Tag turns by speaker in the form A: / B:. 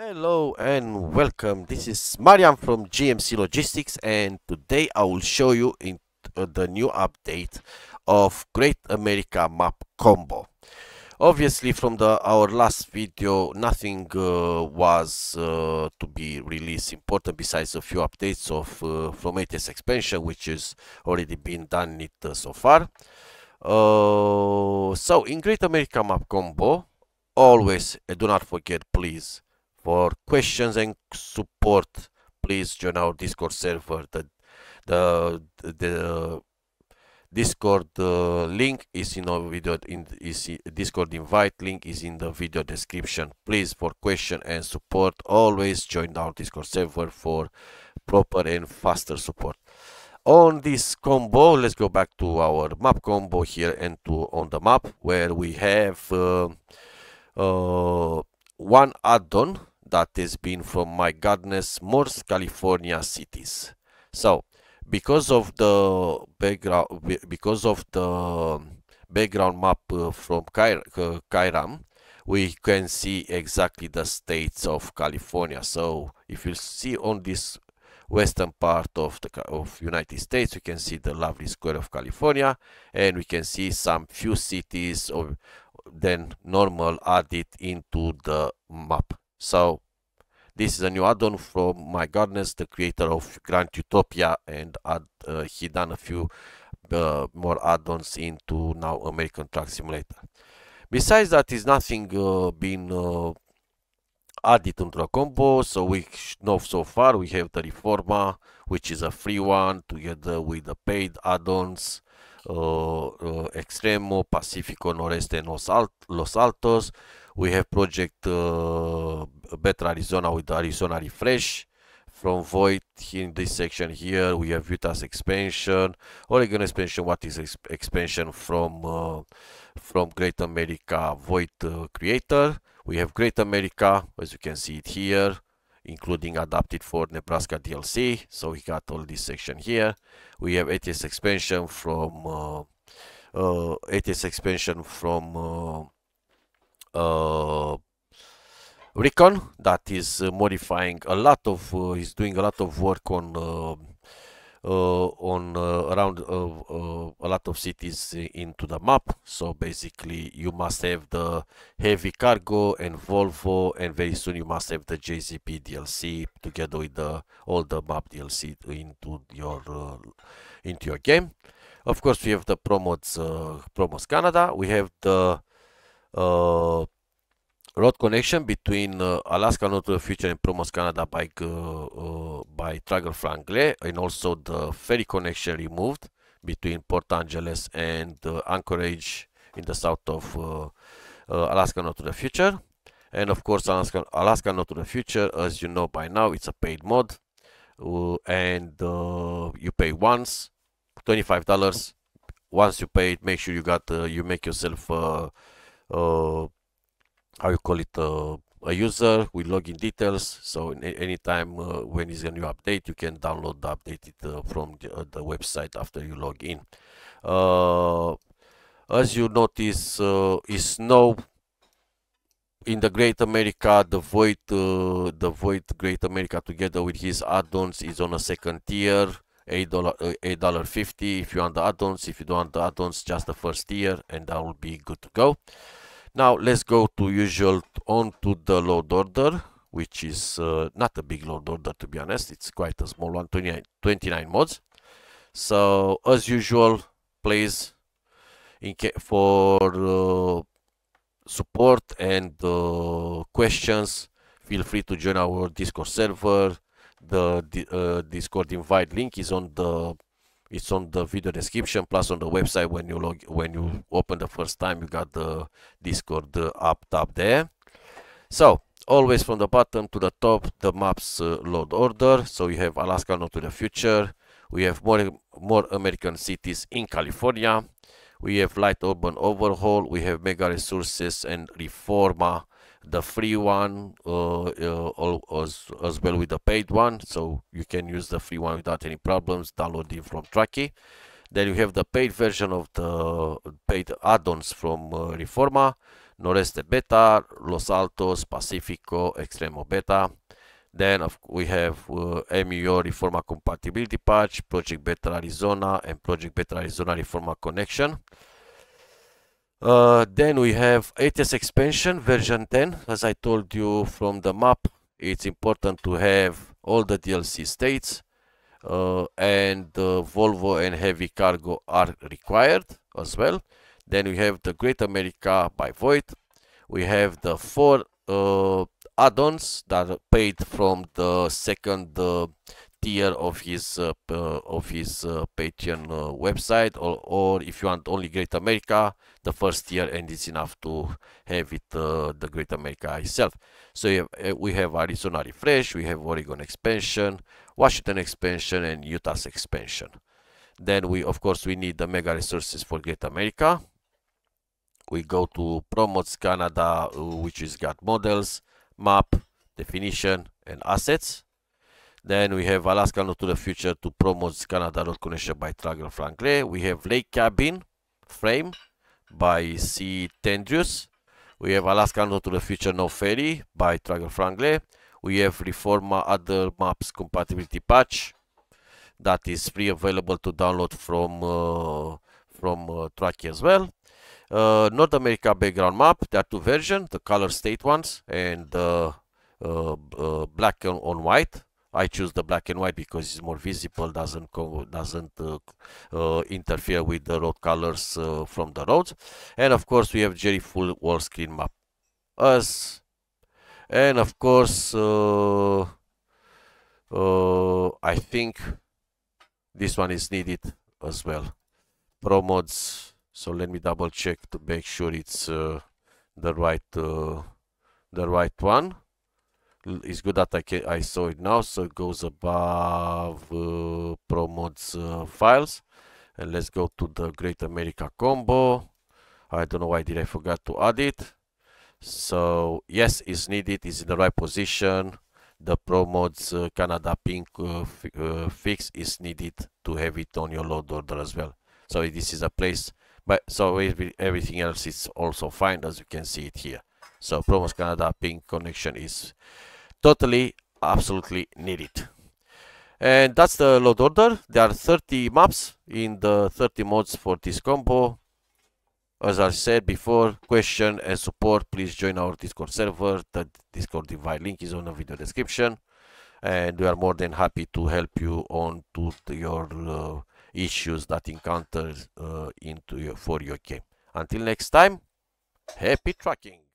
A: Hello and welcome. This is Mariam from GMC Logistics and today I will show you in uh, the new update of Great America Map Combo. Obviously from the our last video nothing uh, was uh, to be released important besides a few updates of uh, expansion which is already been done it uh, so far. Uh, so in Great America Map Combo always uh, do not forget please for questions and support, please join our Discord server. The the the Discord uh, link is in our video. In is Discord invite link is in the video description. Please, for question and support, always join our Discord server for proper and faster support. On this combo, let's go back to our map combo here and to on the map where we have uh, uh, one add-on that has been from my goodness most California cities. So because of the background because of the background map uh, from Kairam uh, we can see exactly the states of California so if you see on this western part of the of United States we can see the lovely square of California and we can see some few cities of then normal added into the map so this is a new add-on from my goodness, the creator of Grand Utopia, and add, uh, he done a few uh, more add-ons into now American Truck Simulator. Besides that, is nothing uh, been uh, added into the combo. So we know so far we have the Reforma, which is a free one, together with the paid add-ons. Uh, uh, Extremo, Pacifico Noreste, Los, Alt Los Altos, we have project uh, better Arizona with Arizona refresh from void in this section here we have Utah's expansion Oregon expansion what is exp expansion from uh, from Great America void uh, creator we have Great America as you can see it here including adapted for Nebraska DLC so we got all this section here we have ATS expansion from uh, uh ATS expansion from uh, uh, recon that is uh, modifying a lot of uh, is doing a lot of work on uh, uh, on uh, around a lot of cities into the map so basically you must have the heavy cargo and Volvo and very soon you must have the JZP DLC together with the all the map DLC into your into your game of course we have the promotes promotes Canada we have the uh, road connection between uh, Alaska Not to the Future and Promos Canada uh, by, by Triangle Franklin and also the ferry connection removed between Port Angeles and Anchorage in the south of Alaska Not to the Future. And of course, Alaska, Alaska the Future, as you know by now, it's a paid mod. Uh, and uh, you pay once $25 once you pay it make sure you got uh, you make yourself uh, how you call it uh, a user with login details so anytime uh, when is a new update you can download the updated uh, from the, uh, the, website after you log in uh, as you notice is no in the great america the void the void great america together with his add-ons is on a second tier eight dollar eight dollar fifty if you want the add-ons if you don't want the add-ons just the first tier and that will be good to go now let's go to usual on to the load order, which is uh, not a big load order to be honest. It's quite a small one, 29, 29 mods. So as usual, please in for uh, support and uh, questions, feel free to join our Discord server. The, the uh, Discord invite link is on the it's on the video description plus on the website when you log when you open the first time you got the discord up top there so always from the bottom to the top the maps uh, load order so you have alaska not to the future we have more more american cities in california we have light urban overhaul we have mega resources and reforma the free one uh, uh, as, as well with the paid one so you can use the free one without any problems downloading from Tracky then you have the paid version of the paid add-ons from uh, Reforma Noreste Beta, Los Altos, Pacifico, Extremo Beta then we have uh, MEO Reforma Compatibility Patch, Project Beta Arizona and Project Beta Arizona Reforma Connection uh, then we have ATS expansion version 10. As I told you from the map, it's important to have all the DLC states uh, and uh, Volvo and heavy cargo are required as well. Then we have the Great America by Void. We have the four uh, add-ons that are paid from the second uh, tier of his uh, uh of his uh, Patreon uh, website, or or if you want only Great America, the first tier and it's enough to have it the Great America itself. So eh, we have Arizona refresh, we have Oregon expansion, Washington expansion, and Utah's expansion. Then we of course we need the mega resources for Great America. We go to Promotes Canada, which is got models, map, definition, and assets. Then we have Alaska North to the Future to promote Canada North Connection by Tragel Franklin. We have Lake Cabin Frame by C. Tendrius. We have Alaska North to the Future No Ferry by Tragel Franklin. We have Reforma Other Maps Compatibility Patch that is free available to download from uh, from uh, Tracky as well. Uh, North America background map, there are two versions, the color state ones and uh, uh, black on, on white I choose the black and white because it's more visible, doesn't doesn't uh, uh, interfere with the road colors uh, from the roads. And of course, we have Jerry full wall screen map. As and of course, uh, uh, I think this one is needed as well. Pro mods. So let me double check to make sure it's uh, the right the right one it's good that I, can, I saw it now so it goes above uh, promotes uh, files and let's go to the Great America combo I don't know why did I forgot to add it so yes it's needed it's in the right position the promotes uh, Canada pink uh, uh, fix is needed to have it on your load order as well so this is a place but so everything else is also fine as you can see it here so promos Canada pink connection is totally, absolutely need it. And that's the load order. There are 30 maps in the 30 modes for this combo. As I said before, question and support, please join our Discord server. The Discord divide link is on the video description. And we are more than happy to help you on to your uh, issues that encounter uh, into your, for your game. Until next time, happy tracking!